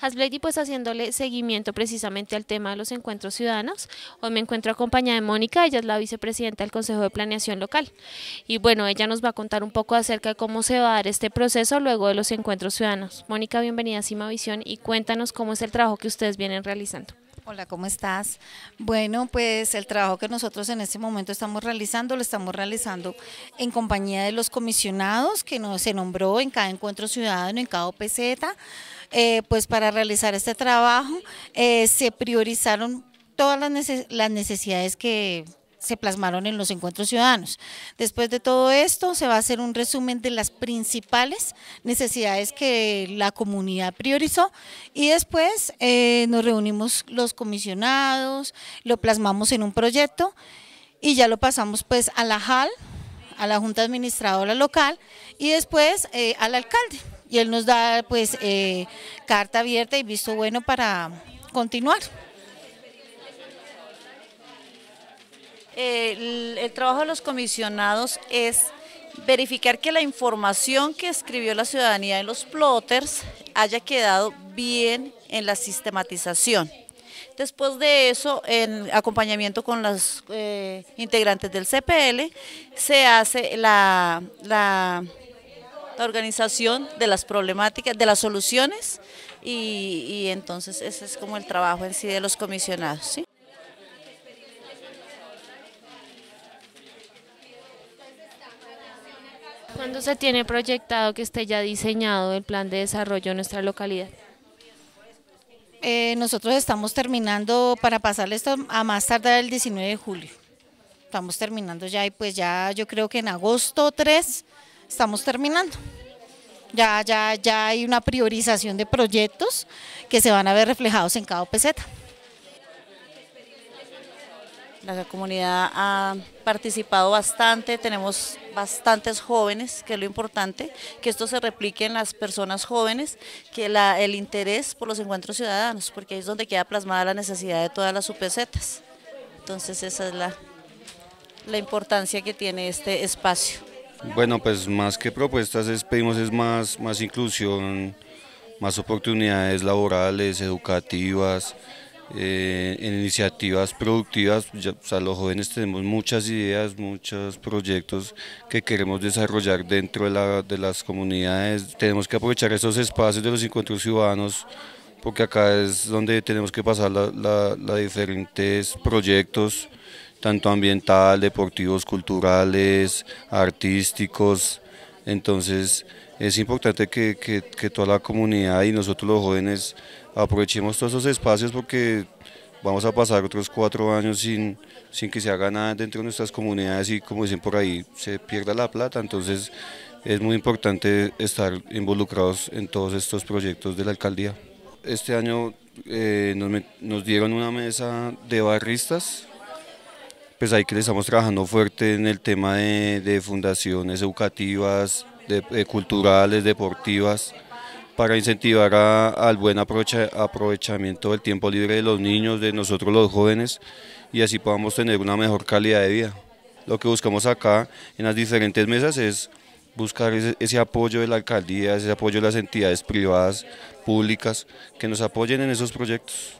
Hasblady pues haciéndole seguimiento precisamente al tema de los encuentros ciudadanos. Hoy me encuentro acompañada de Mónica, ella es la vicepresidenta del Consejo de Planeación Local. Y bueno, ella nos va a contar un poco acerca de cómo se va a dar este proceso luego de los encuentros ciudadanos. Mónica, bienvenida a Cima Visión y cuéntanos cómo es el trabajo que ustedes vienen realizando. Hola, ¿cómo estás? Bueno, pues el trabajo que nosotros en este momento estamos realizando, lo estamos realizando en compañía de los comisionados que nos, se nombró en cada encuentro ciudadano, en cada OPZ, eh, pues para realizar este trabajo eh, se priorizaron todas las necesidades que se plasmaron en los encuentros ciudadanos. Después de todo esto, se va a hacer un resumen de las principales necesidades que la comunidad priorizó y después eh, nos reunimos los comisionados, lo plasmamos en un proyecto y ya lo pasamos pues a la JAL, a la Junta Administradora Local y después eh, al alcalde. Y él nos da pues eh, carta abierta y visto bueno para continuar. Eh, el, trabajo de los comisionados es verificar que la información que escribió la ciudadanía en los plotters haya quedado bien en la sistematización. Después de eso, en acompañamiento con los eh, integrantes del CPL, se hace la, organización de las problemáticas, de las soluciones y, y, entonces ese es como el trabajo en sí de los comisionados. ¿sí? ¿Cuándo se tiene proyectado que esté ya diseñado el plan de desarrollo en nuestra localidad? Eh, nosotros estamos terminando para pasarle esto a más tardar el 19 de julio. Estamos terminando ya y pues ya yo creo que en agosto 3 estamos terminando. Ya, ya, ya hay una priorización de proyectos que se van a ver reflejados en cada peseta. La comunidad ha participado bastante, tenemos bastantes jóvenes, que es lo importante, que esto se replique en las personas jóvenes, que la, el interés por los encuentros ciudadanos, porque ahí es donde queda plasmada la necesidad de todas las UPCs, Entonces esa es la, la importancia que tiene este espacio. Bueno, pues más que propuestas es, pedimos es más, más inclusión, más oportunidades laborales, educativas, eh, en iniciativas productivas. Pues los jóvenes tenemos muchas ideas, muchos proyectos que queremos desarrollar dentro de, las comunidades. Tenemos que aprovechar esos espacios de los encuentros ciudadanos porque acá es donde tenemos que pasar los diferentes proyectos, tanto ambiental, deportivos, culturales, artísticos, entonces es importante que, toda la comunidad y nosotros los jóvenes aprovechemos todos esos espacios porque vamos a pasar otros cuatro años sin, que se haga nada dentro de nuestras comunidades y como dicen por ahí, se pierda la plata, entonces es muy importante estar involucrados en todos estos proyectos de la alcaldía. Este año eh, nos, nos, dieron una mesa de barristas pues ahí que le estamos trabajando fuerte en el tema de, fundaciones educativas, de, culturales, deportivas, para incentivar al buen aprovechamiento del tiempo libre de los niños, de nosotros los jóvenes, y así podamos tener una mejor calidad de vida. Lo que buscamos acá en las diferentes mesas es buscar ese apoyo de la alcaldía, ese apoyo de las entidades privadas, públicas, que nos apoyen en esos proyectos.